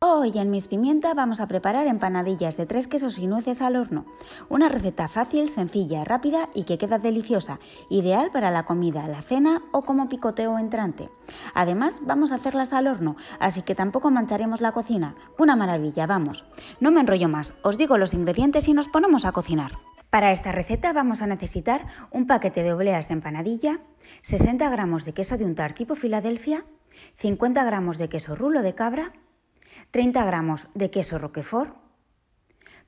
Hoy en Mis Pimienta vamos a preparar empanadillas de tres quesos y nueces al horno. Una receta fácil, sencilla, rápida y que queda deliciosa, ideal para la comida, la cena o como picoteo entrante. Además, vamos a hacerlas al horno, así que tampoco mancharemos la cocina. Una maravilla, vamos. No me enrollo más, os digo los ingredientes y nos ponemos a cocinar. Para esta receta vamos a necesitar un paquete de obleas de empanadilla, 60 gramos de queso de untar tipo Filadelfia, 50 gramos de queso rulo de cabra, 30 gramos de queso roquefort,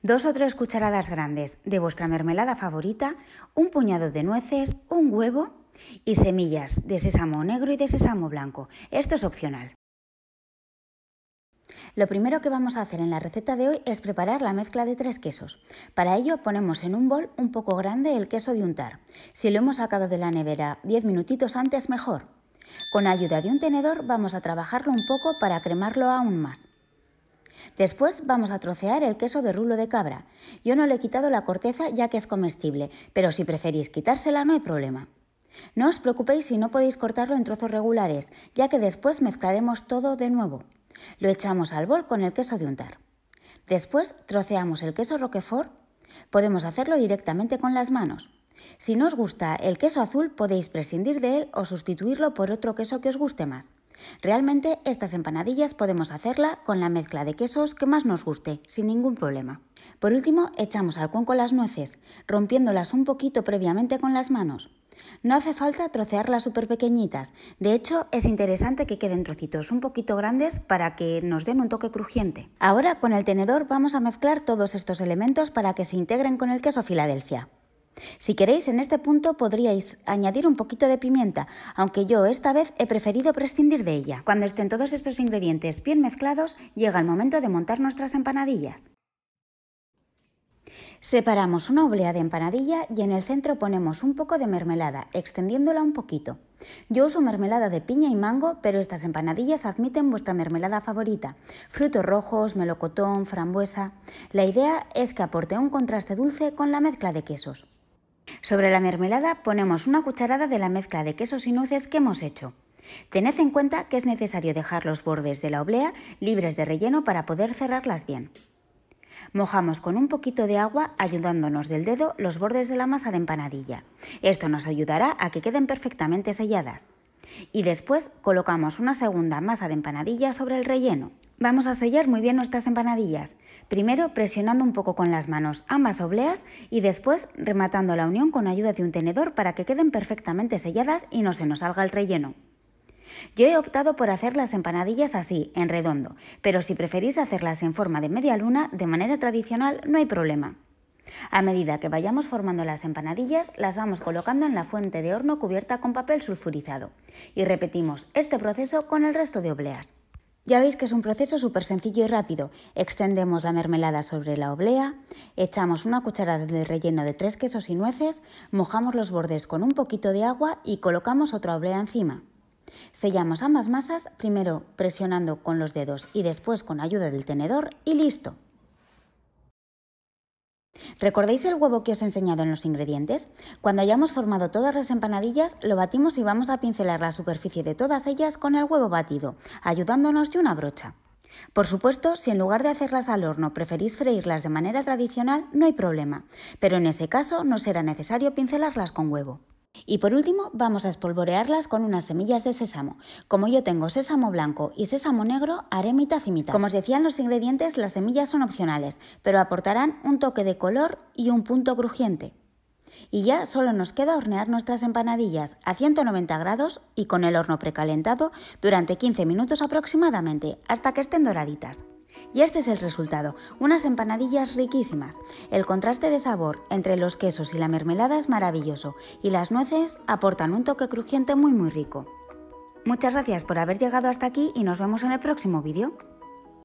dos o tres cucharadas grandes de vuestra mermelada favorita, un puñado de nueces, un huevo y semillas de sésamo negro y de sésamo blanco. Esto es opcional. Lo primero que vamos a hacer en la receta de hoy es preparar la mezcla de tres quesos. Para ello ponemos en un bol un poco grande el queso de untar. Si lo hemos sacado de la nevera 10 minutitos antes mejor. Con ayuda de un tenedor vamos a trabajarlo un poco para cremarlo aún más. Después vamos a trocear el queso de rulo de cabra. Yo no le he quitado la corteza ya que es comestible, pero si preferís quitársela no hay problema. No os preocupéis si no podéis cortarlo en trozos regulares, ya que después mezclaremos todo de nuevo. Lo echamos al bol con el queso de untar. Después troceamos el queso roquefort. Podemos hacerlo directamente con las manos. Si no os gusta el queso azul podéis prescindir de él o sustituirlo por otro queso que os guste más. Realmente estas empanadillas podemos hacerla con la mezcla de quesos que más nos guste, sin ningún problema. Por último, echamos al cuenco las nueces, rompiéndolas un poquito previamente con las manos. No hace falta trocearlas súper pequeñitas, de hecho es interesante que queden trocitos un poquito grandes para que nos den un toque crujiente. Ahora con el tenedor vamos a mezclar todos estos elementos para que se integren con el queso Filadelfia. Si queréis, en este punto podríais añadir un poquito de pimienta, aunque yo esta vez he preferido prescindir de ella. Cuando estén todos estos ingredientes bien mezclados, llega el momento de montar nuestras empanadillas. Separamos una oblea de empanadilla y en el centro ponemos un poco de mermelada, extendiéndola un poquito. Yo uso mermelada de piña y mango, pero estas empanadillas admiten vuestra mermelada favorita, frutos rojos, melocotón, frambuesa. La idea es que aporte un contraste dulce con la mezcla de quesos. Sobre la mermelada ponemos una cucharada de la mezcla de quesos y nueces que hemos hecho. Tened en cuenta que es necesario dejar los bordes de la oblea libres de relleno para poder cerrarlas bien. Mojamos con un poquito de agua ayudándonos del dedo los bordes de la masa de empanadilla. Esto nos ayudará a que queden perfectamente selladas. Y después colocamos una segunda masa de empanadilla sobre el relleno. Vamos a sellar muy bien nuestras empanadillas, primero presionando un poco con las manos ambas obleas y después rematando la unión con ayuda de un tenedor para que queden perfectamente selladas y no se nos salga el relleno. Yo he optado por hacer las empanadillas así, en redondo, pero si preferís hacerlas en forma de media luna, de manera tradicional, no hay problema. A medida que vayamos formando las empanadillas, las vamos colocando en la fuente de horno cubierta con papel sulfurizado y repetimos este proceso con el resto de obleas. Ya veis que es un proceso súper sencillo y rápido. Extendemos la mermelada sobre la oblea, echamos una cucharada de relleno de tres quesos y nueces, mojamos los bordes con un poquito de agua y colocamos otra oblea encima. Sellamos ambas masas, primero presionando con los dedos y después con ayuda del tenedor y listo. ¿Recordáis el huevo que os he enseñado en los ingredientes? Cuando hayamos formado todas las empanadillas, lo batimos y vamos a pincelar la superficie de todas ellas con el huevo batido, ayudándonos de una brocha. Por supuesto, si en lugar de hacerlas al horno preferís freírlas de manera tradicional, no hay problema, pero en ese caso no será necesario pincelarlas con huevo. Y por último vamos a espolvorearlas con unas semillas de sésamo. Como yo tengo sésamo blanco y sésamo negro, haré mitad y Como os decían los ingredientes, las semillas son opcionales, pero aportarán un toque de color y un punto crujiente. Y ya solo nos queda hornear nuestras empanadillas a 190 grados y con el horno precalentado durante 15 minutos aproximadamente, hasta que estén doraditas. Y este es el resultado, unas empanadillas riquísimas. El contraste de sabor entre los quesos y la mermelada es maravilloso y las nueces aportan un toque crujiente muy muy rico. Muchas gracias por haber llegado hasta aquí y nos vemos en el próximo vídeo.